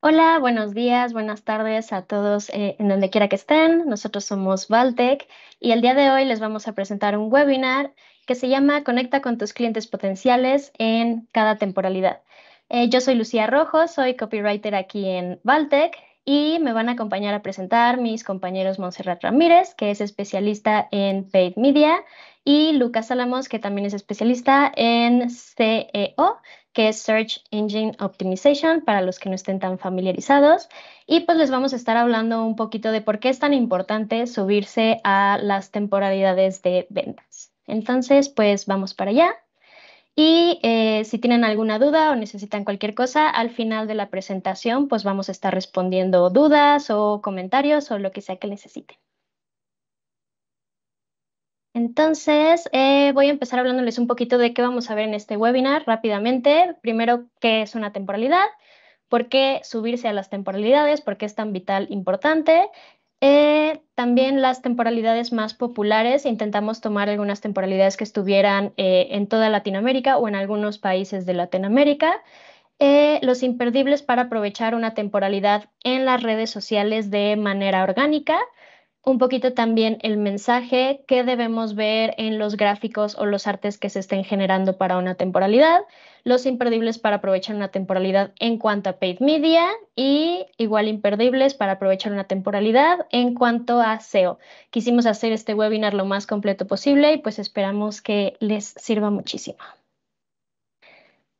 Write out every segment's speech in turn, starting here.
Hola, buenos días, buenas tardes a todos eh, en donde quiera que estén. Nosotros somos Valtec y el día de hoy les vamos a presentar un webinar que se llama Conecta con tus clientes potenciales en cada temporalidad. Eh, yo soy Lucía Rojo, soy copywriter aquí en Valtec y me van a acompañar a presentar mis compañeros Montserrat Ramírez, que es especialista en paid media, y Lucas Álamos, que también es especialista en CEO, que es Search Engine Optimization, para los que no estén tan familiarizados. Y pues les vamos a estar hablando un poquito de por qué es tan importante subirse a las temporalidades de ventas. Entonces, pues vamos para allá. Y eh, si tienen alguna duda o necesitan cualquier cosa, al final de la presentación, pues vamos a estar respondiendo dudas o comentarios o lo que sea que necesiten. Entonces, eh, voy a empezar hablándoles un poquito de qué vamos a ver en este webinar rápidamente. Primero, qué es una temporalidad, por qué subirse a las temporalidades, por qué es tan vital, importante, eh, también las temporalidades más populares, intentamos tomar algunas temporalidades que estuvieran eh, en toda Latinoamérica o en algunos países de Latinoamérica. Eh, los imperdibles para aprovechar una temporalidad en las redes sociales de manera orgánica un poquito también el mensaje que debemos ver en los gráficos o los artes que se estén generando para una temporalidad, los imperdibles para aprovechar una temporalidad en cuanto a paid media y igual imperdibles para aprovechar una temporalidad en cuanto a SEO. Quisimos hacer este webinar lo más completo posible y pues esperamos que les sirva muchísimo.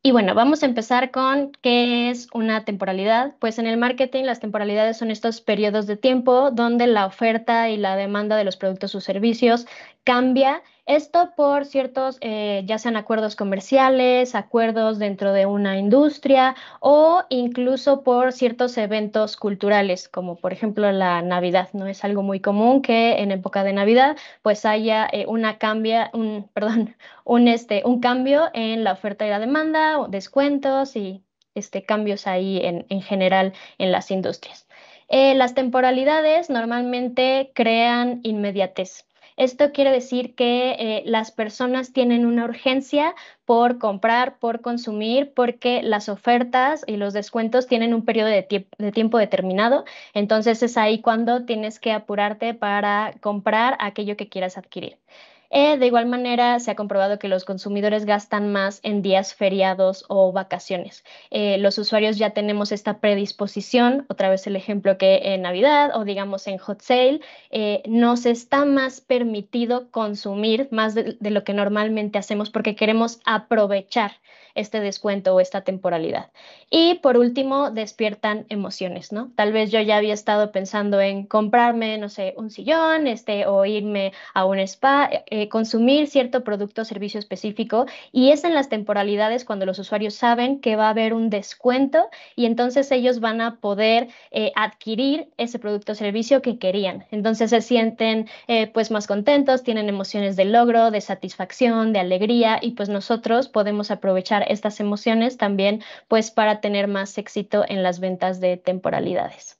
Y bueno, vamos a empezar con qué es una temporalidad. Pues en el marketing las temporalidades son estos periodos de tiempo donde la oferta y la demanda de los productos o servicios cambia esto por ciertos, eh, ya sean acuerdos comerciales, acuerdos dentro de una industria o incluso por ciertos eventos culturales, como por ejemplo la Navidad. No es algo muy común que en época de Navidad pues haya eh, una cambia, un, perdón, un, este, un cambio en la oferta y la demanda, o descuentos y este, cambios ahí en, general en las industrias. Eh, las temporalidades normalmente crean inmediatez. Esto quiere decir que eh, las personas tienen una urgencia por comprar, por consumir, porque las ofertas y los descuentos tienen un periodo de, tiempo determinado. Entonces es ahí cuando tienes que apurarte para comprar aquello que quieras adquirir. Eh, de igual manera, se ha comprobado que los consumidores gastan más en días feriados o vacaciones. Eh, los usuarios ya tenemos esta predisposición, otra vez el ejemplo que en Navidad o digamos en Hot Sale, eh, nos está más permitido consumir más de lo que normalmente hacemos porque queremos aprovechar este descuento o esta temporalidad. Y por último, despiertan emociones, ¿no? Tal vez yo ya había estado pensando en comprarme, no sé, un sillón, este, o irme a un spa, eh, eh, consumir cierto producto o servicio específico, y es en las temporalidades cuando los usuarios saben que va a haber un descuento y entonces ellos van a poder eh, adquirir ese producto o servicio que querían. Entonces se sienten pues más contentos, tienen emociones de logro, de satisfacción, de alegría, y pues nosotros podemos aprovechar estas emociones también pues para tener más éxito en las ventas de temporalidades.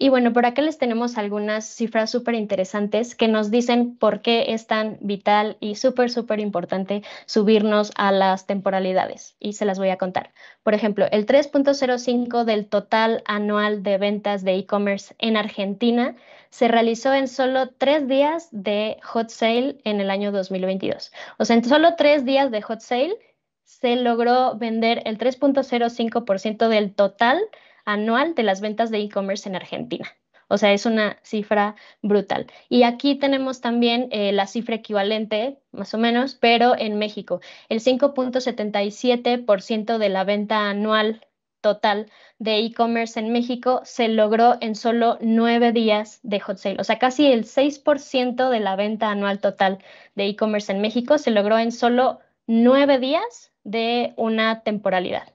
Y bueno, por acá les tenemos algunas cifras súper interesantes que nos dicen por qué es tan vital y súper, súper importante subirnos a las temporalidades. Y se las voy a contar. Por ejemplo, el 3.05 del total anual de ventas de e-commerce en Argentina se realizó en solo tres días de hot sale en el año 2022. O sea, en solo tres días de hot sale se logró vender el 3.05% del total anual de las ventas de e-commerce en Argentina. O sea, es una cifra brutal. Y aquí tenemos también eh, la cifra equivalente, más o menos, pero en México. El 5.77% de la venta anual total de e-commerce en México se logró en solo nueve días de hot sale. O sea, casi el 6% de la venta anual total de e-commerce en México se logró en solo nueve días de una temporalidad.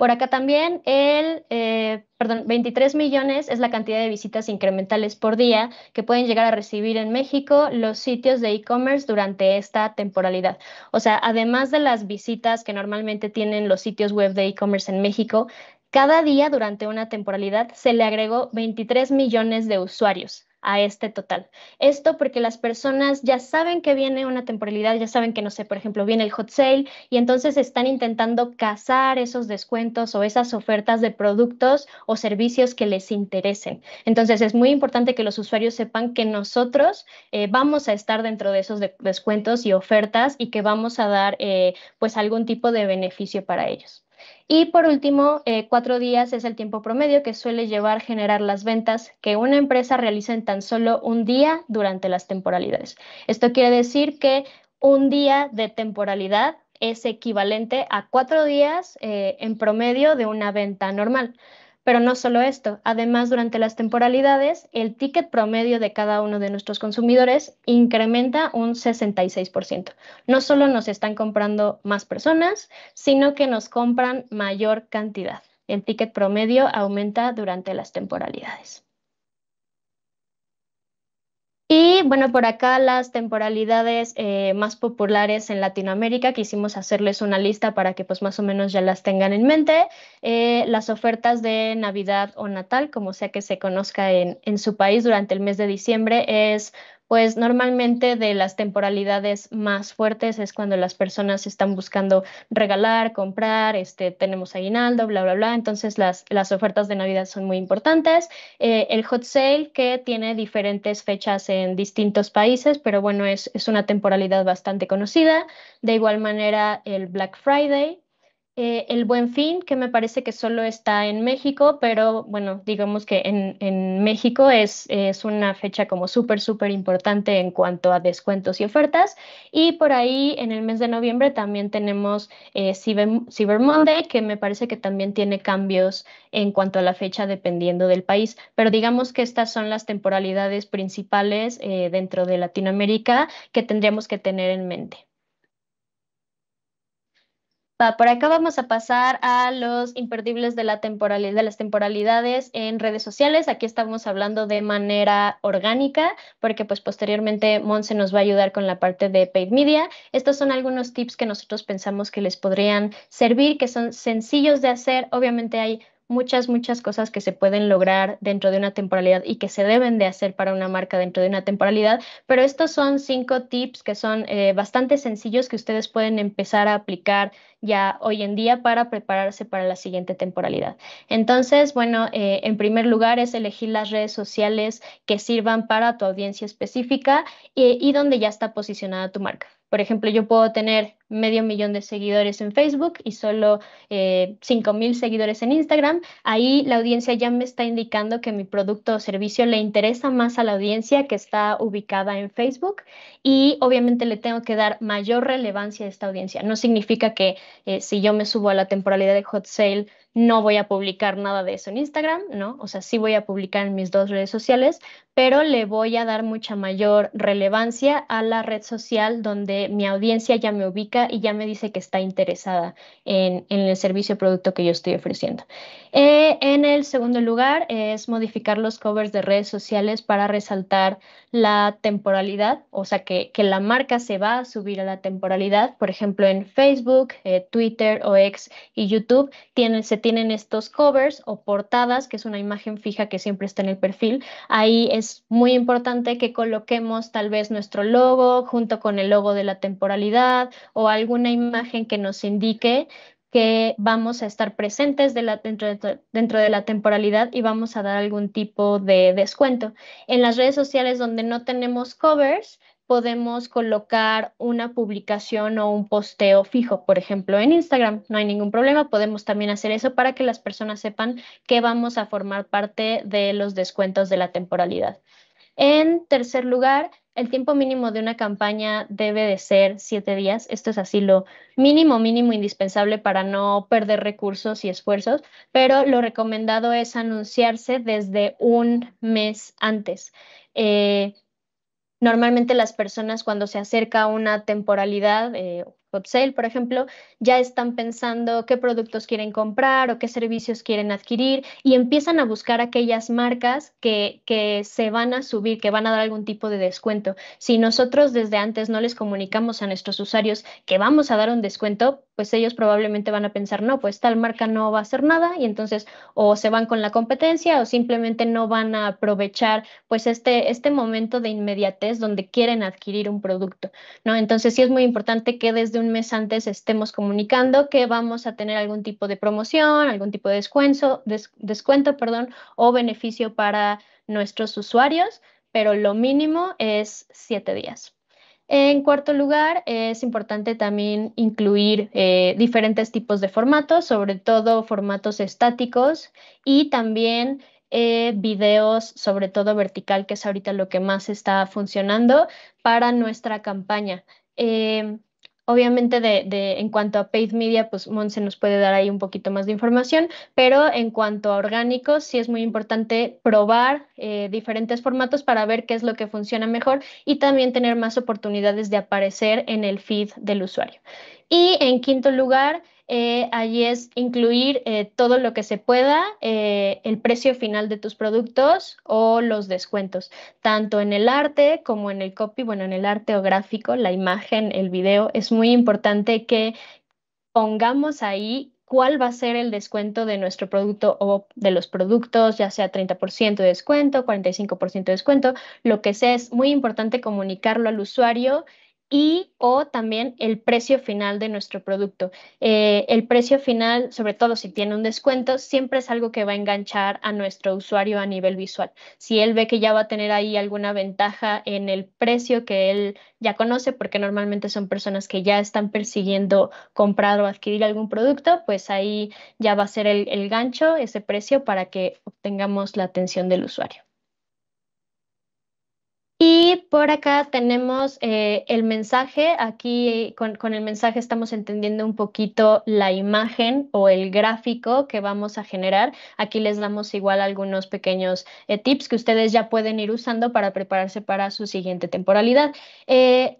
Por acá también el, eh, perdón, 23 millones es la cantidad de visitas incrementales por día que pueden llegar a recibir en México los sitios de e-commerce durante esta temporalidad. O sea, además de las visitas que normalmente tienen los sitios web de e-commerce en México, cada día durante una temporalidad se le agregó 23 millones de usuarios a este total. Esto porque las personas ya saben que viene una temporalidad, ya saben que, no sé, por ejemplo, viene el hot sale y entonces están intentando cazar esos descuentos o esas ofertas de productos o servicios que les interesen. Entonces es muy importante que los usuarios sepan que nosotros eh, vamos a estar dentro de esos descuentos y ofertas y que vamos a dar eh, pues algún tipo de beneficio para ellos. Y por último, eh, cuatro días es el tiempo promedio que suele llevar generar las ventas que una empresa realiza en tan solo un día durante las temporalidades. Esto quiere decir que un día de temporalidad es equivalente a cuatro días eh, en promedio de una venta normal. Pero no solo esto, además durante las temporalidades, el ticket promedio de cada uno de nuestros consumidores incrementa un 66%. No solo nos están comprando más personas, sino que nos compran mayor cantidad. El ticket promedio aumenta durante las temporalidades. Y bueno, por acá las temporalidades eh, más populares en Latinoamérica, quisimos hacerles una lista para que pues más o menos ya las tengan en mente. Eh, las ofertas de Navidad o Natal, como sea que se conozca en, en su país durante el mes de diciembre, es pues normalmente de las temporalidades más fuertes es cuando las personas están buscando regalar, comprar, este, tenemos aguinaldo, bla, bla, bla. Entonces las, ofertas de Navidad son muy importantes. Eh, el hot sale que tiene diferentes fechas en distintos países, pero bueno, es, es una temporalidad bastante conocida. De igual manera el Black Friday, eh, el Buen Fin, que me parece que solo está en México, pero bueno, digamos que en, México es, una fecha como súper, súper importante en cuanto a descuentos y ofertas. Y por ahí en el mes de noviembre también tenemos eh, Cyber, Monday, que me parece que también tiene cambios en cuanto a la fecha dependiendo del país. Pero digamos que estas son las temporalidades principales eh, dentro de Latinoamérica que tendríamos que tener en mente por acá vamos a pasar a los imperdibles de, la temporalidad, de las temporalidades en redes sociales. Aquí estamos hablando de manera orgánica, porque pues posteriormente Monse nos va a ayudar con la parte de paid media. Estos son algunos tips que nosotros pensamos que les podrían servir, que son sencillos de hacer. Obviamente hay muchas, muchas cosas que se pueden lograr dentro de una temporalidad y que se deben de hacer para una marca dentro de una temporalidad, pero estos son cinco tips que son eh, bastante sencillos que ustedes pueden empezar a aplicar ya hoy en día para prepararse para la siguiente temporalidad. Entonces, bueno, eh, en primer lugar es elegir las redes sociales que sirvan para tu audiencia específica eh, y donde ya está posicionada tu marca. Por ejemplo, yo puedo tener medio millón de seguidores en Facebook y solo eh, mil seguidores en Instagram. Ahí la audiencia ya me está indicando que mi producto o servicio le interesa más a la audiencia que está ubicada en Facebook y obviamente le tengo que dar mayor relevancia a esta audiencia. No significa que eh, si yo me subo a la temporalidad de hot sale no voy a publicar nada de eso en Instagram, ¿no? O sea, sí voy a publicar en mis dos redes sociales, pero le voy a dar mucha mayor relevancia a la red social donde mi audiencia ya me ubica y ya me dice que está interesada en, el servicio o producto que yo estoy ofreciendo. Eh, en el segundo lugar es modificar los covers de redes sociales para resaltar la temporalidad, o sea, que, la marca se va a subir a la temporalidad. Por ejemplo, en Facebook, eh, Twitter o y YouTube tienen, se tienen estos covers o portadas, que es una imagen fija que siempre está en el perfil. Ahí es muy importante que coloquemos tal vez nuestro logo junto con el logo de la temporalidad o alguna imagen que nos indique que vamos a estar presentes dentro, de, la temporalidad y vamos a dar algún tipo de descuento. En las redes sociales donde no tenemos covers, podemos colocar una publicación o un posteo fijo, por ejemplo, en Instagram. No hay ningún problema, podemos también hacer eso para que las personas sepan que vamos a formar parte de los descuentos de la temporalidad. En tercer lugar, el tiempo mínimo de una campaña debe de ser siete días. Esto es así lo mínimo, mínimo indispensable para no perder recursos y esfuerzos, pero lo recomendado es anunciarse desde un mes antes. Eh, Normalmente las personas cuando se acerca una temporalidad, eh, hot sale, por ejemplo, ya están pensando qué productos quieren comprar o qué servicios quieren adquirir y empiezan a buscar aquellas marcas que, se van a subir, que van a dar algún tipo de descuento. Si nosotros desde antes no les comunicamos a nuestros usuarios que vamos a dar un descuento, pues ellos probablemente van a pensar, no, pues tal marca no va a hacer nada y entonces o se van con la competencia o simplemente no van a aprovechar pues este, este momento de inmediatez donde quieren adquirir un producto, ¿no? Entonces sí es muy importante que desde un mes antes estemos comunicando que vamos a tener algún tipo de promoción, algún tipo de descuento, descuento, perdón, o beneficio para nuestros usuarios, pero lo mínimo es siete días. En cuarto lugar, es importante también incluir eh, diferentes tipos de formatos, sobre todo formatos estáticos y también eh, videos, sobre todo vertical, que es ahorita lo que más está funcionando para nuestra campaña. Em, Obviamente de, en cuanto a paid media, pues Monse nos puede dar ahí un poquito más de información, pero en cuanto a orgánicos, sí es muy importante probar eh, diferentes formatos para ver qué es lo que funciona mejor y también tener más oportunidades de aparecer en el feed del usuario. Y en quinto lugar, eh, allí es incluir eh, todo lo que se pueda, eh, el precio final de tus productos o los descuentos, tanto en el arte como en el copy, bueno, en el arte o gráfico, la imagen, el video, es muy importante que pongamos ahí cuál va a ser el descuento de nuestro producto o de los productos, ya sea 30% de descuento, 45% de descuento, lo que sea, es muy importante comunicarlo al usuario y o también el precio final de nuestro producto. Eh, el precio final, sobre todo si tiene un descuento, siempre es algo que va a enganchar a nuestro usuario a nivel visual. Si él ve que ya va a tener ahí alguna ventaja en el precio que él ya conoce, porque normalmente son personas que ya están persiguiendo comprar o adquirir algún producto, pues ahí ya va a ser el, el gancho, ese precio, para que obtengamos la atención del usuario. Y por acá tenemos eh, el mensaje. Aquí con, el mensaje estamos entendiendo un poquito la imagen o el gráfico que vamos a generar. Aquí les damos igual algunos pequeños eh, tips que ustedes ya pueden ir usando para prepararse para su siguiente temporalidad. Eh,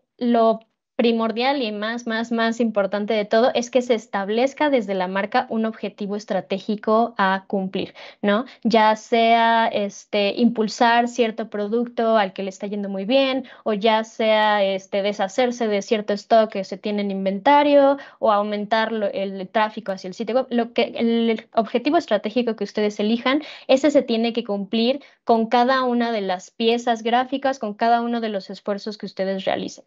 primordial y más, más, más importante de todo es que se establezca desde la marca un objetivo estratégico a cumplir, ¿no? Ya sea este, impulsar cierto producto al que le está yendo muy bien, o ya sea este, deshacerse de cierto stock que se tiene en inventario, o aumentar el, tráfico hacia el sitio web. Lo que, el objetivo estratégico que ustedes elijan, ese se tiene que cumplir con cada una de las piezas gráficas, con cada uno de los esfuerzos que ustedes realicen.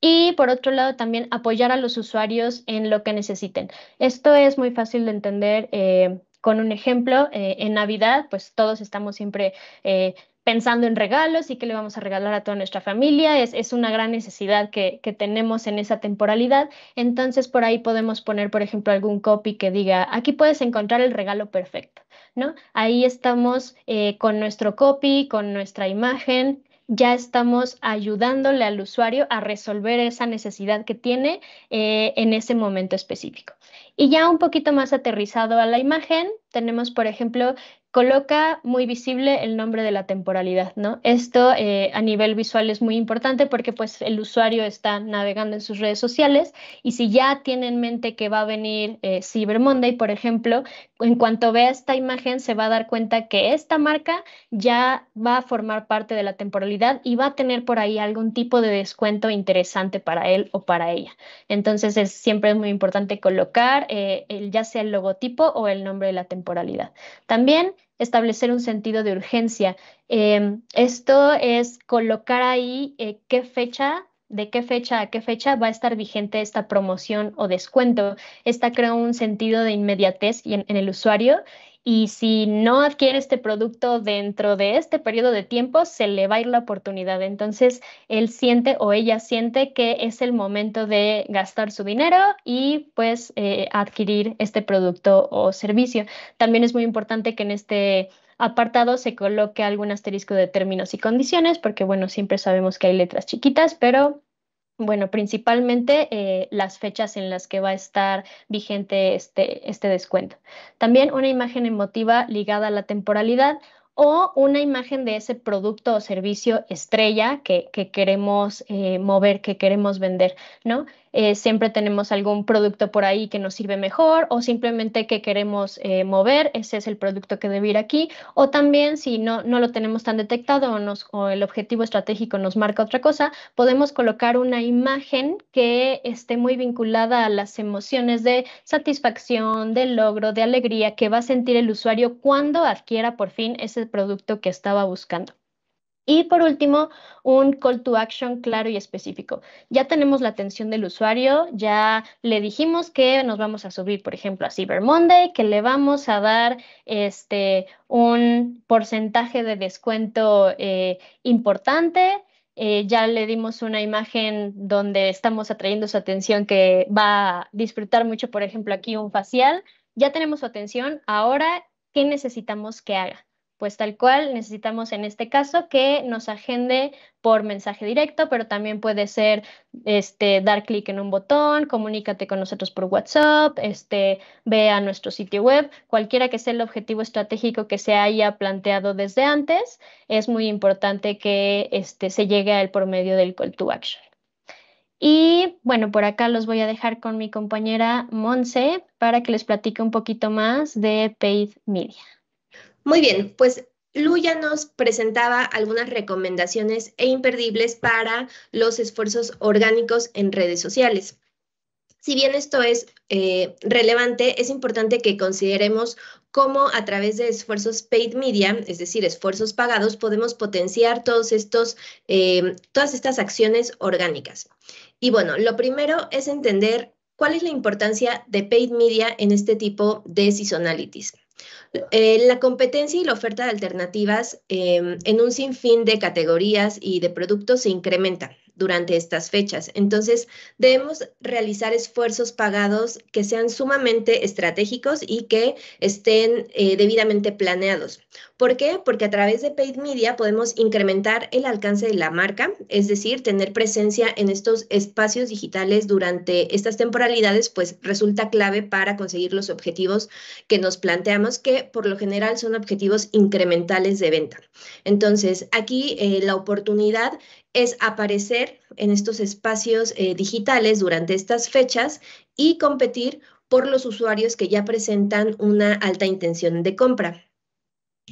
Y por otro lado, también apoyar a los usuarios en lo que necesiten. Esto es muy fácil de entender eh, con un ejemplo. Eh, en Navidad, pues todos estamos siempre eh, pensando en regalos y qué le vamos a regalar a toda nuestra familia. Es, una gran necesidad que, tenemos en esa temporalidad. Entonces, por ahí podemos poner, por ejemplo, algún copy que diga, aquí puedes encontrar el regalo perfecto, ¿no? Ahí estamos con nuestro copy, con nuestra imagen, ya estamos ayudándole al usuario a resolver esa necesidad que tiene eh, en ese momento específico. Y ya un poquito más aterrizado a la imagen, tenemos, por ejemplo, coloca muy visible el nombre de la temporalidad, ¿no? Esto eh, a nivel visual es muy importante porque pues el usuario está navegando en sus redes sociales y si ya tiene en mente que va a venir eh, Cyber Monday, por ejemplo, en cuanto vea esta imagen se va a dar cuenta que esta marca ya va a formar parte de la temporalidad y va a tener por ahí algún tipo de descuento interesante para él o para ella. Entonces es, siempre es muy importante colocar eh, el, ya sea el logotipo o el nombre de la temporalidad. También establecer un sentido de urgencia. Em, esto es colocar ahí eh, qué fecha de qué fecha a qué fecha va a estar vigente esta promoción o descuento. Esta crea un sentido de inmediatez en el usuario y si no adquiere este producto dentro de este periodo de tiempo, se le va a ir la oportunidad. Entonces, él siente o ella siente que es el momento de gastar su dinero y pues eh, adquirir este producto o servicio. También es muy importante que en este apartado se coloque algún asterisco de términos y condiciones, porque bueno, siempre sabemos que hay letras chiquitas, pero bueno, principalmente eh, las fechas en las que va a estar vigente este, este descuento. También una imagen emotiva ligada a la temporalidad o una imagen de ese producto o servicio estrella que, queremos eh, mover, que queremos vender, ¿no? Eh, siempre tenemos algún producto por ahí que nos sirve mejor o simplemente que queremos eh, mover, ese es el producto que debe ir aquí, o también si no, no lo tenemos tan detectado o el objetivo estratégico nos marca otra cosa, podemos colocar una imagen que esté muy vinculada a las emociones de satisfacción, de logro, de alegría que va a sentir el usuario cuando adquiera por fin ese producto que estaba buscando. Y por último, un call to action claro y específico. Ya tenemos la atención del usuario, ya le dijimos que nos vamos a subir, por ejemplo, a Cyber Monday, que le vamos a dar este, un porcentaje de descuento eh, importante. Eh, ya le dimos una imagen donde estamos atrayendo su atención que va a disfrutar mucho, por ejemplo, aquí un facial. Ya tenemos su atención. Ahora, ¿qué necesitamos que haga? pues tal cual necesitamos en este caso que nos agende por mensaje directo, pero también puede ser este, dar clic en un botón, comunícate con nosotros por WhatsApp, este, ve a nuestro sitio web, cualquiera que sea el objetivo estratégico que se haya planteado desde antes, es muy importante que este, se llegue él por medio del call to action. Y bueno, por acá los voy a dejar con mi compañera Monse para que les platique un poquito más de Paid Media. Muy bien, pues Luya nos presentaba algunas recomendaciones e imperdibles para los esfuerzos orgánicos en redes sociales. Si bien esto es eh, relevante, es importante que consideremos cómo a través de esfuerzos paid media, es decir, esfuerzos pagados, podemos potenciar todos estos, eh, todas estas acciones orgánicas. Y bueno, lo primero es entender cuál es la importancia de paid media en este tipo de seasonalities. Eh, la competencia y la oferta de alternativas em, en un sinfín de categorías y de productos se incrementan durante estas fechas. Entonces, debemos realizar esfuerzos pagados que sean sumamente estratégicos y que estén eh, debidamente planeados. ¿Por qué? Porque a través de paid media podemos incrementar el alcance de la marca, es decir, tener presencia en estos espacios digitales durante estas temporalidades, pues resulta clave para conseguir los objetivos que nos planteamos, que por lo general son objetivos incrementales de venta. Entonces, aquí eh, la oportunidad es aparecer en estos espacios eh, digitales durante estas fechas y competir por los usuarios que ya presentan una alta intención de compra.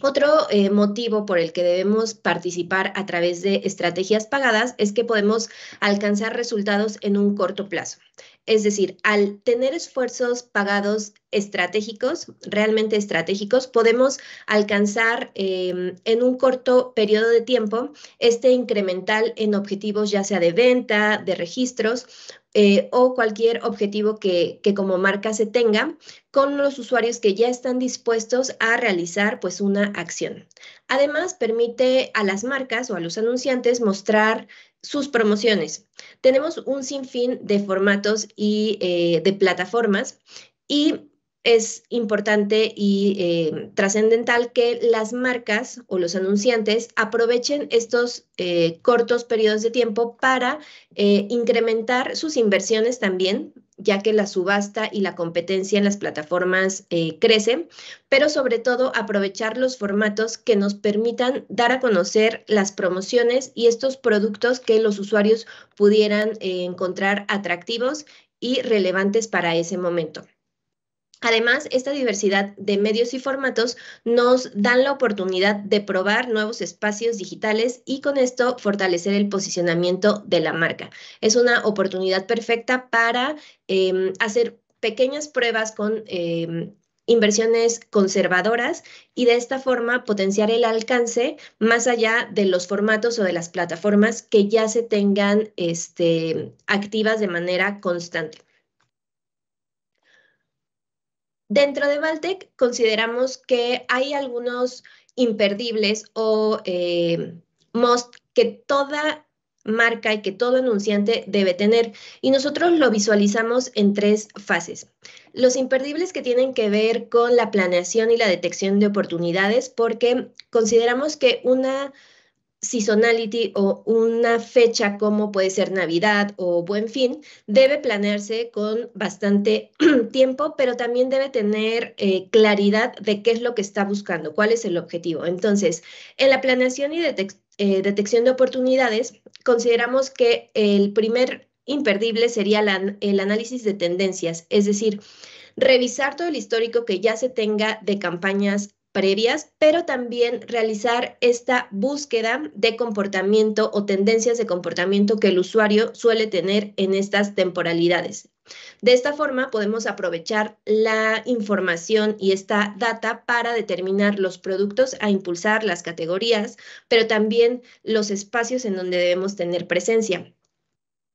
Otro eh, motivo por el que debemos participar a través de estrategias pagadas es que podemos alcanzar resultados en un corto plazo. Es decir, al tener esfuerzos pagados estratégicos, realmente estratégicos, podemos alcanzar em, en un corto periodo de tiempo este incremental en objetivos ya sea de venta, de registros eh, o cualquier objetivo que, que, como marca se tenga con los usuarios que ya están dispuestos a realizar pues una acción. Además, permite a las marcas o a los anunciantes mostrar sus promociones. Tenemos un sinfín de formatos y eh, de plataformas y es importante y eh, trascendental que las marcas o los anunciantes aprovechen estos eh, cortos periodos de tiempo para incrementar sus inversiones también ya que la subasta y la competencia en las plataformas eh, crecen, pero sobre todo aprovechar los formatos que nos permitan dar a conocer las promociones y estos productos que los usuarios pudieran eh, encontrar atractivos y relevantes para ese momento. Además, esta diversidad de medios y formatos nos dan la oportunidad de probar nuevos espacios digitales y con esto fortalecer el posicionamiento de la marca. Es una oportunidad perfecta para em, hacer pequeñas pruebas con... Em, inversiones conservadoras y de esta forma potenciar el alcance más allá de los formatos o de las plataformas que ya se tengan este, activas de manera constante. Dentro de Valtec consideramos que hay algunos imperdibles o eh, que toda marca y que todo anunciante debe tener. Y nosotros lo visualizamos en tres fases. Los imperdibles que tienen que ver con la planeación y la detección de oportunidades, porque consideramos que una seasonality o una fecha como puede ser Navidad o Buen Fin, debe planearse con bastante tiempo, pero también debe tener eh, claridad de qué es lo que está buscando, cuál es el objetivo. Entonces, en la planeación y eh, detección de oportunidades, consideramos que el primer imperdible sería el análisis de tendencias, es decir, revisar todo el histórico que ya se tenga de campañas previas, pero también realizar esta búsqueda de comportamiento o tendencias de comportamiento que el usuario suele tener en estas temporalidades. De esta forma podemos aprovechar la información y esta data para determinar los productos a impulsar las categorías, pero también los espacios en donde debemos tener presencia.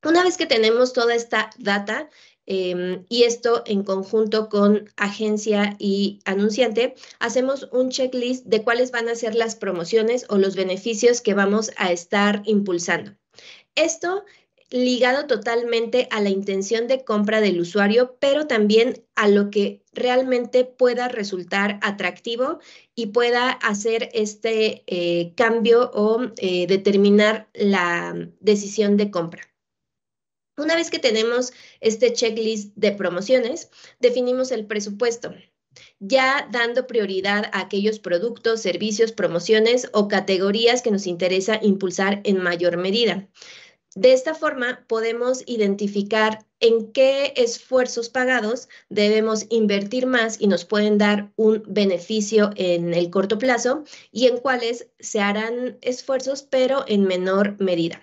Una vez que tenemos toda esta data, Em, y esto en conjunto con agencia y anunciante, hacemos un checklist de cuáles van a ser las promociones o los beneficios que vamos a estar impulsando. Esto ligado totalmente a la intención de compra del usuario, pero también a lo que realmente pueda resultar atractivo y pueda hacer este eh, cambio o eh, determinar la decisión de compra. Una vez que tenemos este checklist de promociones, definimos el presupuesto, ya dando prioridad a aquellos productos, servicios, promociones o categorías que nos interesa impulsar en mayor medida. De esta forma, podemos identificar en qué esfuerzos pagados debemos invertir más y nos pueden dar un beneficio en el corto plazo y en cuáles se harán esfuerzos, pero en menor medida.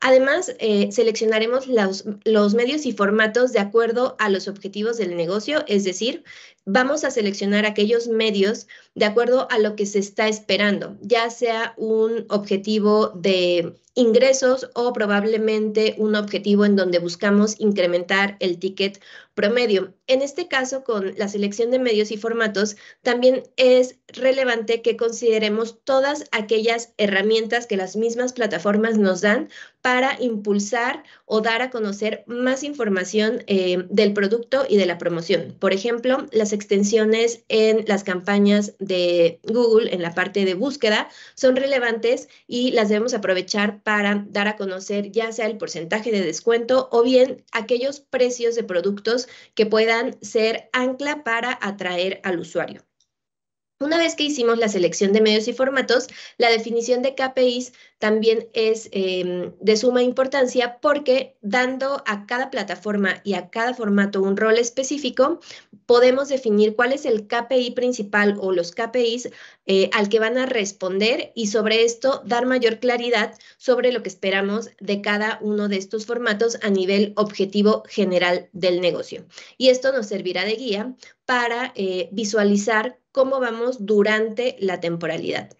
Además, eh, seleccionaremos los, los medios y formatos de acuerdo a los objetivos del negocio, es decir, vamos a seleccionar aquellos medios de acuerdo a lo que se está esperando, ya sea un objetivo de ingresos o probablemente un objetivo en donde buscamos incrementar el ticket promedio. En este caso, con la selección de medios y formatos, también es relevante que consideremos todas aquellas herramientas que las mismas plataformas nos dan para para impulsar o dar a conocer más información eh, del producto y de la promoción. Por ejemplo, las extensiones en las campañas de Google en la parte de búsqueda son relevantes y las debemos aprovechar para dar a conocer ya sea el porcentaje de descuento o bien aquellos precios de productos que puedan ser ancla para atraer al usuario. Una vez que hicimos la selección de medios y formatos, la definición de KPIs también es em, de suma importancia porque dando a cada plataforma y a cada formato un rol específico, podemos definir cuál es el KPI principal o los KPIs eh, al que van a responder y sobre esto dar mayor claridad sobre lo que esperamos de cada uno de estos formatos a nivel objetivo general del negocio. Y esto nos servirá de guía para eh, visualizar cómo vamos durante la temporalidad.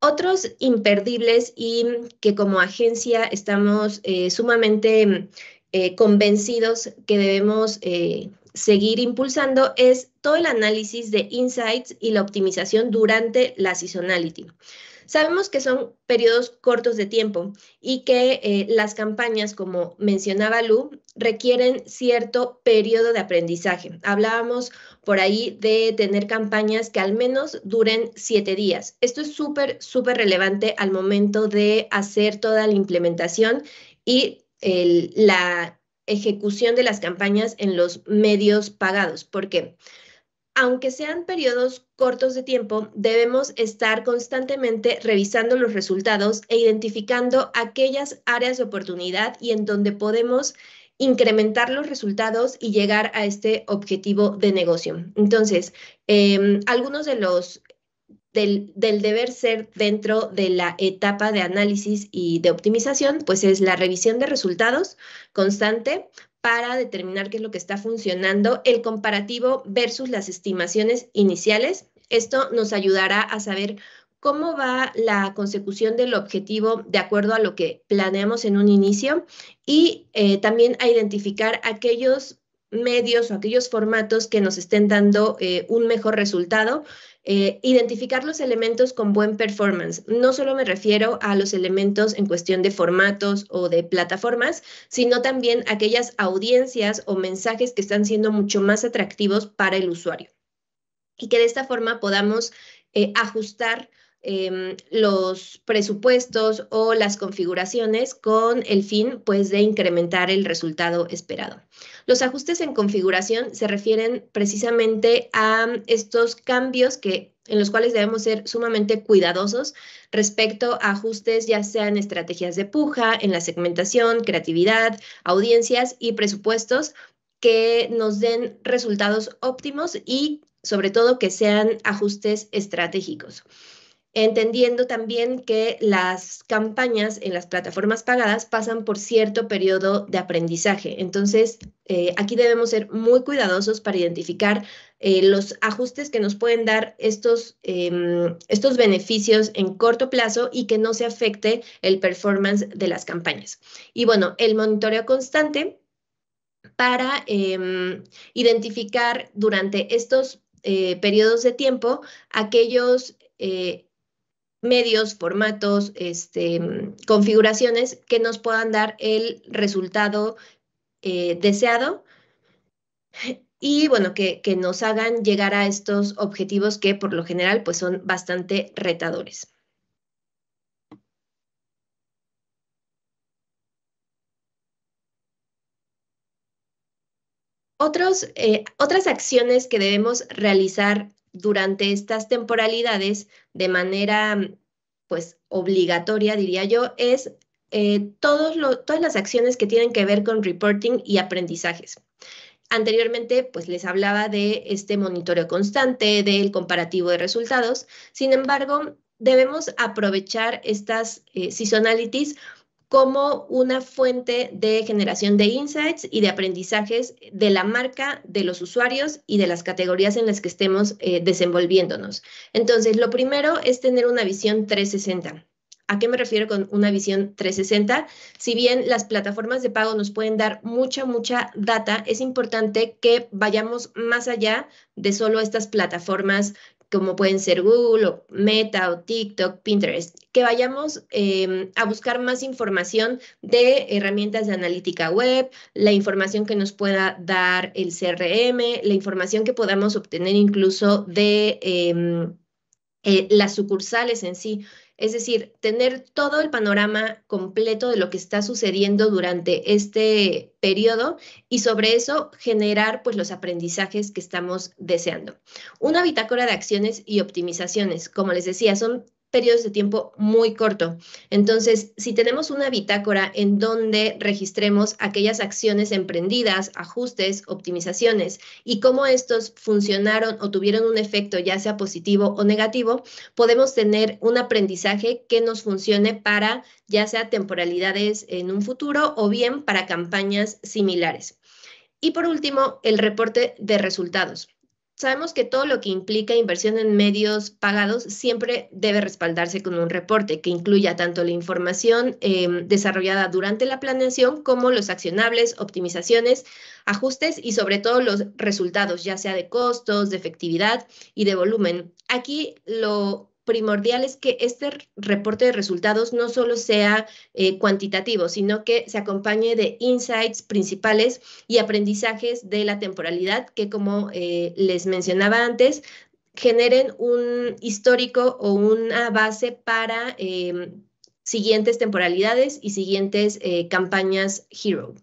Otros imperdibles y que como agencia estamos eh, sumamente eh, convencidos que debemos seguir impulsando es todo el análisis de insights y la optimización durante la seasonality. Sabemos que son periodos cortos de tiempo y que eh, las campañas, como mencionaba Lu, requieren cierto periodo de aprendizaje. Hablábamos por ahí de tener campañas que al menos duren siete días. Esto es súper, súper relevante al momento de hacer toda la implementación y la ejecución de las campañas en los medios pagados. ¿Por qué? aunque sean periodos cortos de tiempo, debemos estar constantemente revisando los resultados e identificando aquellas áreas de oportunidad y en donde podemos incrementar los resultados y llegar a este objetivo de negocio. Entonces, em, algunos de los del, del, deber ser dentro de la etapa de análisis y de optimización, pues es la revisión de resultados constante, para determinar qué es lo que está funcionando, el comparativo versus las estimaciones iniciales. Esto nos ayudará a saber cómo va la consecución del objetivo de acuerdo a lo que planeamos en un inicio y eh, también a identificar aquellos medios o aquellos formatos que nos estén dando eh, un mejor resultado eh, identificar los elementos con buen performance. No solo me refiero a los elementos en cuestión de formatos o de plataformas, sino también aquellas audiencias o mensajes que están siendo mucho más atractivos para el usuario. Y que de esta forma podamos eh, ajustar Em, los presupuestos o las configuraciones con el fin pues, de incrementar el resultado esperado. Los ajustes en configuración se refieren precisamente a estos cambios que, en los cuales debemos ser sumamente cuidadosos respecto a ajustes ya sean estrategias de puja, en la segmentación, creatividad, audiencias y presupuestos que nos den resultados óptimos y sobre todo que sean ajustes estratégicos entendiendo también que las campañas en las plataformas pagadas pasan por cierto periodo de aprendizaje. Entonces, eh, aquí debemos ser muy cuidadosos para identificar eh, los ajustes que nos pueden dar estos, em, estos beneficios en corto plazo y que no se afecte el performance de las campañas. Y bueno, el monitoreo constante para em, identificar durante estos eh, periodos de tiempo aquellos medios, formatos, este, configuraciones que nos puedan dar el resultado eh, deseado y bueno, que, nos hagan llegar a estos objetivos que por lo general pues son bastante retadores. Otros, eh, otras acciones que debemos realizar durante estas temporalidades de manera mm, pues obligatoria, diría yo, es eh, todos todas las acciones que tienen que ver con reporting y aprendizajes. Anteriormente, pues les hablaba de este monitoreo constante, del comparativo de resultados. Sin embargo, debemos aprovechar estas eh, seasonalities como una fuente de generación de insights y de aprendizajes de la marca, de los usuarios y de las categorías en las que estemos eh, desenvolviéndonos. Entonces, lo primero es tener una visión 360. ¿A qué me refiero con una visión 360? Si bien las plataformas de pago nos pueden dar mucha, mucha data, es importante que vayamos más allá de solo estas plataformas como pueden ser Google o Meta o TikTok, Pinterest, que vayamos em, a buscar más información de herramientas de analítica web, la información que nos pueda dar el CRM, la información que podamos obtener incluso de... Em, eh, las sucursales en sí. Es decir, tener todo el panorama completo de lo que está sucediendo durante este periodo y sobre eso generar pues los aprendizajes que estamos deseando. Una bitácora de acciones y optimizaciones, como les decía, son periodos de tiempo muy corto. Entonces, si tenemos una bitácora en donde registremos aquellas acciones emprendidas, ajustes, optimizaciones y cómo estos funcionaron o tuvieron un efecto ya sea positivo o negativo, podemos tener un aprendizaje que nos funcione para ya sea temporalidades en un futuro o bien para campañas similares. Y por último, el reporte de resultados sabemos que todo lo que implica inversión en medios pagados siempre debe respaldarse con un reporte que incluya tanto la información em, desarrollada durante la planeación como los accionables, optimizaciones, ajustes y sobre todo los resultados, ya sea de costos, de efectividad y de volumen. Aquí lo primordial es que este reporte de resultados no solo sea eh, cuantitativo, sino que se acompañe de insights principales y aprendizajes de la temporalidad que, como eh, les mencionaba antes, generen un histórico o una base para eh, siguientes temporalidades y siguientes campañas Hero.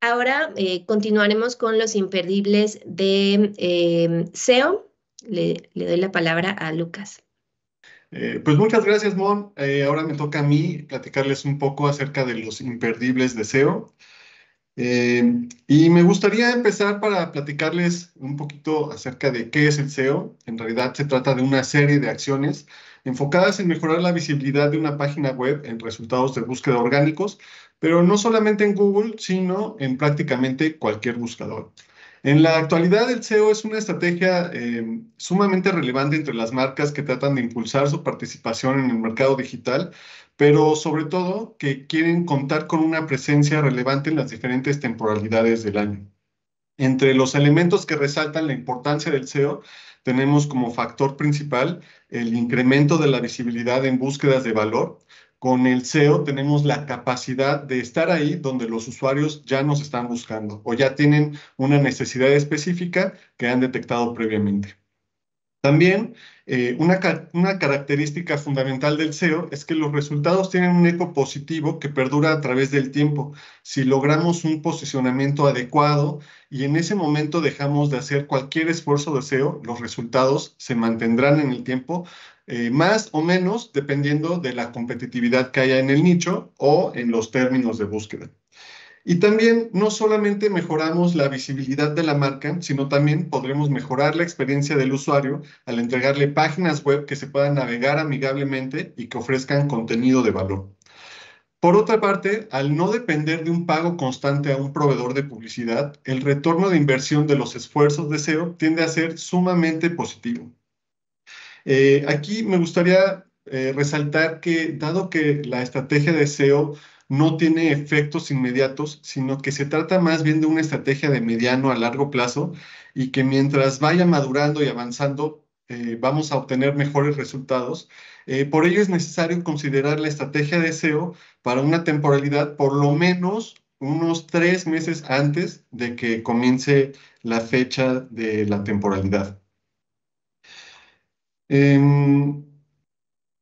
Ahora eh, continuaremos con los imperdibles de eh, SEO. Le, doy la palabra a Lucas. Eh, pues muchas gracias, Mon. ahora me toca a mí platicarles un poco acerca de los imperdibles de SEO. Eh, y me gustaría empezar para platicarles un poquito acerca de qué es el SEO. En realidad se trata de una serie de acciones enfocadas en mejorar la visibilidad de una página web en resultados de búsqueda orgánicos, pero no solamente en Google, sino en prácticamente cualquier buscador. En la actualidad, el SEO es una estrategia eh, sumamente relevante entre las marcas que tratan de impulsar su participación en el mercado digital, pero sobre todo que quieren contar con una presencia relevante en las diferentes temporalidades del año. Entre los elementos que resaltan la importancia del SEO, tenemos como factor principal el incremento de la visibilidad en búsquedas de valor, con el SEO tenemos la capacidad de estar ahí donde los usuarios ya nos están buscando o ya tienen una necesidad específica que han detectado previamente. También eh, una, una, característica fundamental del SEO es que los resultados tienen un eco positivo que perdura a través del tiempo. Si logramos un posicionamiento adecuado y en ese momento dejamos de hacer cualquier esfuerzo de SEO, los resultados se mantendrán en el tiempo eh, más o menos dependiendo de la competitividad que haya en el nicho o en los términos de búsqueda. Y también no solamente mejoramos la visibilidad de la marca, sino también podremos mejorar la experiencia del usuario al entregarle páginas web que se puedan navegar amigablemente y que ofrezcan contenido de valor. Por otra parte, al no depender de un pago constante a un proveedor de publicidad, el retorno de inversión de los esfuerzos de SEO tiende a ser sumamente positivo. Eh, aquí me gustaría eh, resaltar que dado que la estrategia de SEO no tiene efectos inmediatos, sino que se trata más bien de una estrategia de mediano a largo plazo y que mientras vaya madurando y avanzando, eh, vamos a obtener mejores resultados. por ello es necesario considerar la estrategia de SEO para una temporalidad por lo menos unos tres meses antes de que comience la fecha de la temporalidad. Em,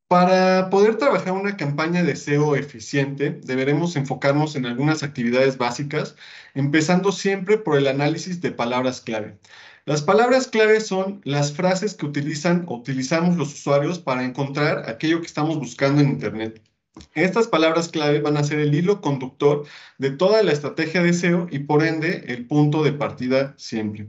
para poder trabajar una campaña de SEO eficiente, deberemos enfocarnos en algunas actividades básicas, empezando siempre por el análisis de palabras clave. Las palabras clave son las frases que utilizan o utilizamos los usuarios para encontrar aquello que estamos buscando en Internet. Estas palabras clave van a ser el hilo conductor de toda la estrategia de SEO y por ende el punto de partida siempre.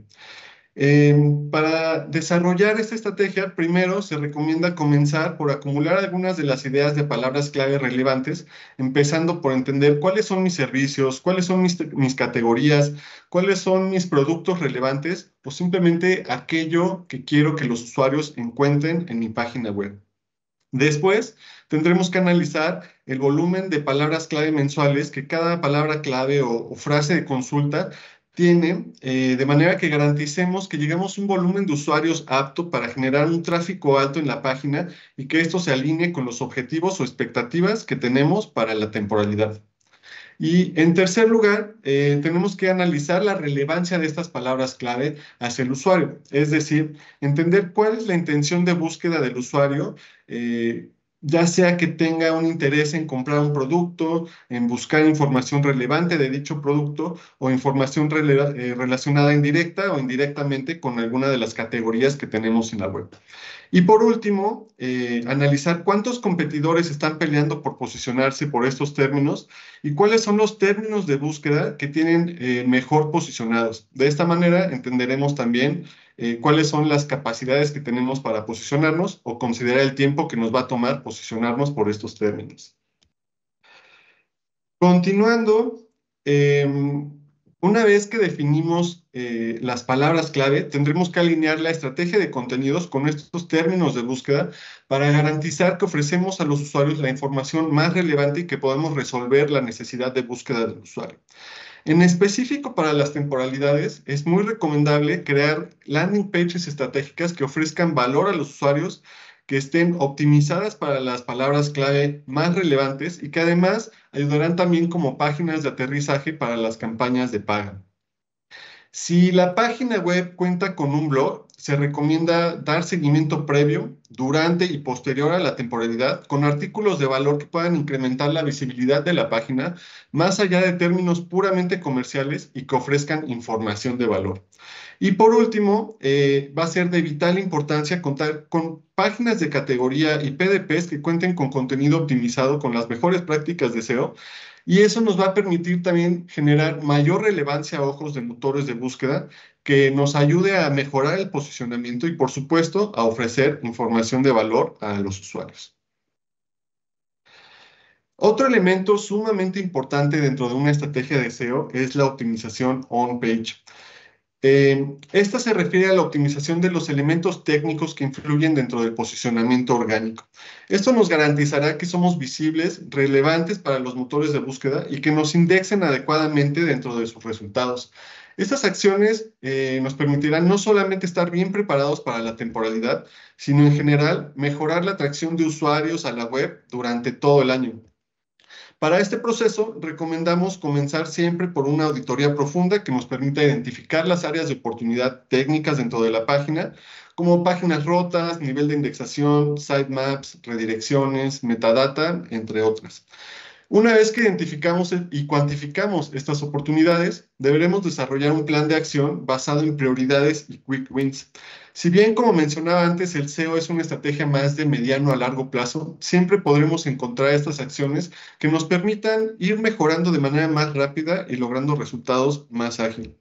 Em, para desarrollar esta estrategia, primero se recomienda comenzar por acumular algunas de las ideas de palabras clave relevantes, empezando por entender cuáles son mis servicios, cuáles son mis, categorías, cuáles son mis productos relevantes o simplemente aquello que quiero que los usuarios encuentren en mi página web. Después, tendremos que analizar el volumen de palabras clave mensuales que cada palabra clave o, frase de consulta tiene, eh, de manera que garanticemos que lleguemos a un volumen de usuarios apto para generar un tráfico alto en la página y que esto se alinee con los objetivos o expectativas que tenemos para la temporalidad. Y en tercer lugar, eh, tenemos que analizar la relevancia de estas palabras clave hacia el usuario, es decir, entender cuál es la intención de búsqueda del usuario eh, ya sea que tenga un interés en comprar un producto, en buscar información relevante de dicho producto o información eh, relacionada indirecta o indirectamente con alguna de las categorías que tenemos en la web. Y por último, eh, analizar cuántos competidores están peleando por posicionarse por estos términos y cuáles son los términos de búsqueda que tienen eh, mejor posicionados. De esta manera entenderemos también eh, cuáles son las capacidades que tenemos para posicionarnos o considerar el tiempo que nos va a tomar posicionarnos por estos términos. Continuando, em, una vez que definimos eh, las palabras clave, tendremos que alinear la estrategia de contenidos con estos términos de búsqueda para garantizar que ofrecemos a los usuarios la información más relevante y que podamos resolver la necesidad de búsqueda del usuario. En específico para las temporalidades, es muy recomendable crear landing pages estratégicas que ofrezcan valor a los usuarios, que estén optimizadas para las palabras clave más relevantes y que además ayudarán también como páginas de aterrizaje para las campañas de paga. Si la página web cuenta con un blog, se recomienda dar seguimiento previo, durante y posterior a la temporalidad con artículos de valor que puedan incrementar la visibilidad de la página más allá de términos puramente comerciales y que ofrezcan información de valor. Y por último, eh, va a ser de vital importancia contar con páginas de categoría y PDPs que cuenten con contenido optimizado con las mejores prácticas de SEO y eso nos va a permitir también generar mayor relevancia a ojos de motores de búsqueda que nos ayude a mejorar el posicionamiento y, por supuesto, a ofrecer información de valor a los usuarios. Otro elemento sumamente importante dentro de una estrategia de SEO es la optimización on-page. Eh, esta se refiere a la optimización de los elementos técnicos que influyen dentro del posicionamiento orgánico. Esto nos garantizará que somos visibles, relevantes para los motores de búsqueda y que nos indexen adecuadamente dentro de sus resultados. Estas acciones eh, nos permitirán no solamente estar bien preparados para la temporalidad, sino en general mejorar la atracción de usuarios a la web durante todo el año. Para este proceso, recomendamos comenzar siempre por una auditoría profunda que nos permita identificar las áreas de oportunidad técnicas dentro de la página, como páginas rotas, nivel de indexación, sitemaps, redirecciones, metadata, entre otras. Una vez que identificamos y cuantificamos estas oportunidades, deberemos desarrollar un plan de acción basado en prioridades y quick wins. Si bien, como mencionaba antes, el SEO es una estrategia más de mediano a largo plazo, siempre podremos encontrar estas acciones que nos permitan ir mejorando de manera más rápida y logrando resultados más ágiles.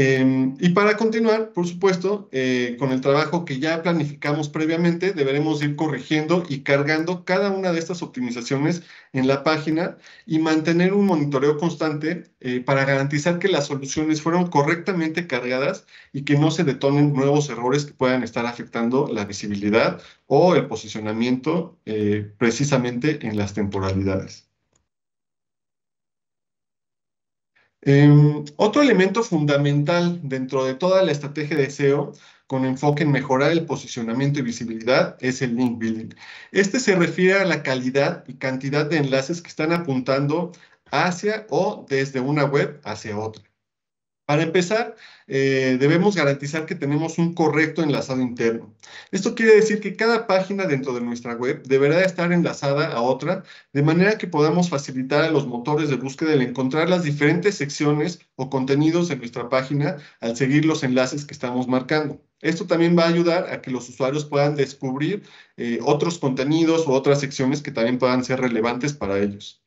Em, y para continuar, por supuesto, eh, con el trabajo que ya planificamos previamente, deberemos ir corrigiendo y cargando cada una de estas optimizaciones en la página y mantener un monitoreo constante eh, para garantizar que las soluciones fueron correctamente cargadas y que no se detonen nuevos errores que puedan estar afectando la visibilidad o el posicionamiento eh, precisamente en las temporalidades. Em, otro elemento fundamental dentro de toda la estrategia de SEO con enfoque en mejorar el posicionamiento y visibilidad es el link building. Este se refiere a la calidad y cantidad de enlaces que están apuntando hacia o desde una web hacia otra. Para empezar, eh, debemos garantizar que tenemos un correcto enlazado interno. Esto quiere decir que cada página dentro de nuestra web deberá estar enlazada a otra, de manera que podamos facilitar a los motores de búsqueda el encontrar las diferentes secciones o contenidos de nuestra página al seguir los enlaces que estamos marcando. Esto también va a ayudar a que los usuarios puedan descubrir eh, otros contenidos o otras secciones que también puedan ser relevantes para ellos.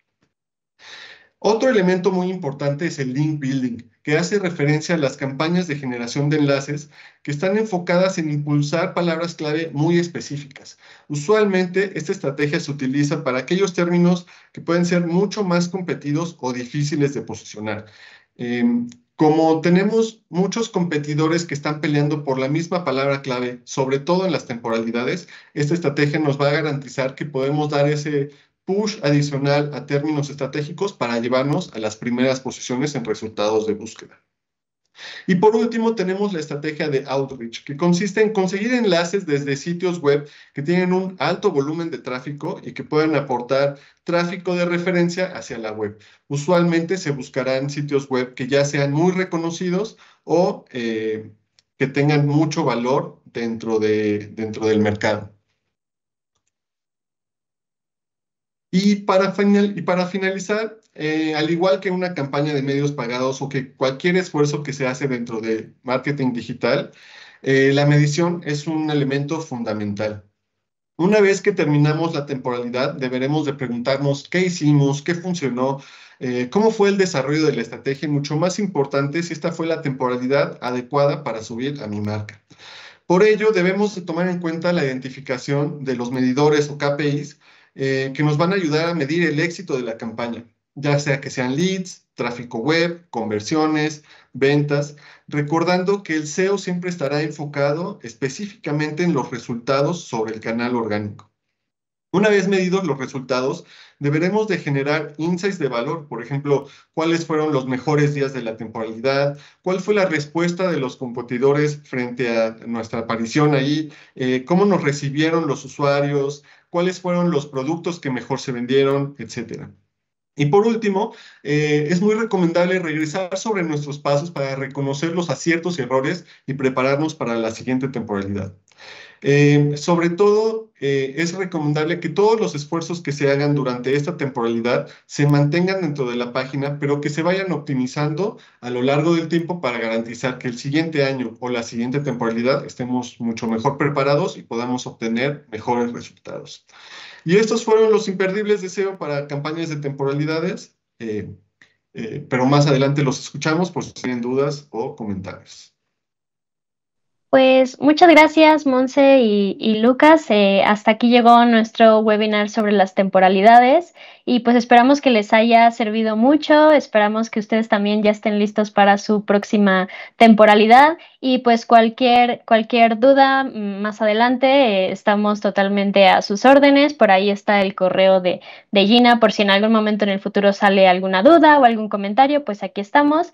Otro elemento muy importante es el link building, que hace referencia a las campañas de generación de enlaces que están enfocadas en impulsar palabras clave muy específicas. Usualmente esta estrategia se utiliza para aquellos términos que pueden ser mucho más competidos o difíciles de posicionar. Em, como tenemos muchos competidores que están peleando por la misma palabra clave, sobre todo en las temporalidades, esta estrategia nos va a garantizar que podemos dar ese push adicional a términos estratégicos para llevarnos a las primeras posiciones en resultados de búsqueda. Y por último, tenemos la estrategia de outreach, que consiste en conseguir enlaces desde sitios web que tienen un alto volumen de tráfico y que pueden aportar tráfico de referencia hacia la web. Usualmente se buscarán sitios web que ya sean muy reconocidos o eh, que tengan mucho valor dentro, de, dentro del mercado. Y para, finalizar, eh, al igual que una campaña de medios pagados o que cualquier esfuerzo que se hace dentro de marketing digital, eh, la medición es un elemento fundamental. Una vez que terminamos la temporalidad, deberemos de preguntarnos qué hicimos, qué funcionó, eh, cómo fue el desarrollo de la estrategia y mucho más importante si esta fue la temporalidad adecuada para subir a mi marca. Por ello, debemos tomar en cuenta la identificación de los medidores o KPIs eh, que nos van a ayudar a medir el éxito de la campaña, ya sea que sean leads, tráfico web, conversiones, ventas, recordando que el SEO siempre estará enfocado específicamente en los resultados sobre el canal orgánico. Una vez medidos los resultados, deberemos de generar insights de valor, por ejemplo, cuáles fueron los mejores días de la temporalidad, cuál fue la respuesta de los competidores frente a nuestra aparición ahí, eh, cómo nos recibieron los usuarios, cuáles fueron los productos que mejor se vendieron, etcétera. Y por último, eh, es muy recomendable regresar sobre nuestros pasos para reconocer los aciertos y errores y prepararnos para la siguiente temporalidad. Eh, sobre todo, eh, es recomendable que todos los esfuerzos que se hagan durante esta temporalidad se mantengan dentro de la página, pero que se vayan optimizando a lo largo del tiempo para garantizar que el siguiente año o la siguiente temporalidad estemos mucho mejor preparados y podamos obtener mejores resultados. Y estos fueron los imperdibles deseos para campañas de temporalidades, eh, pero más adelante los escuchamos por si tienen dudas o comentarios. Pues muchas gracias, Monse y, Lucas. Eh, hasta aquí llegó nuestro webinar sobre las temporalidades y pues esperamos que les haya servido mucho. Esperamos que ustedes también ya estén listos para su próxima temporalidad y pues cualquier, cualquier duda mm, más adelante eh, estamos totalmente a sus órdenes. Por ahí está el correo de, de Gina por si en algún momento en el futuro sale alguna duda o algún comentario, pues aquí estamos.